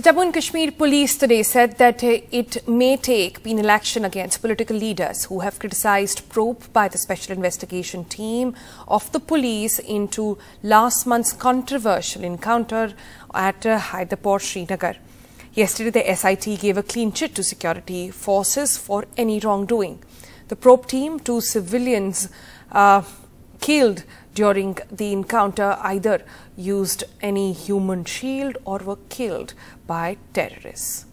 The Jammu and Kashmir police today said that uh, it may take penal action against political leaders who have criticized probe by the special investigation team of the police into last month's controversial encounter at uh, Hyderabad, Srinagar. Yesterday, the SIT gave a clean chit to security forces for any wrongdoing. The probe team, two civilians uh, killed during the encounter either used any human shield or were killed by terrorists.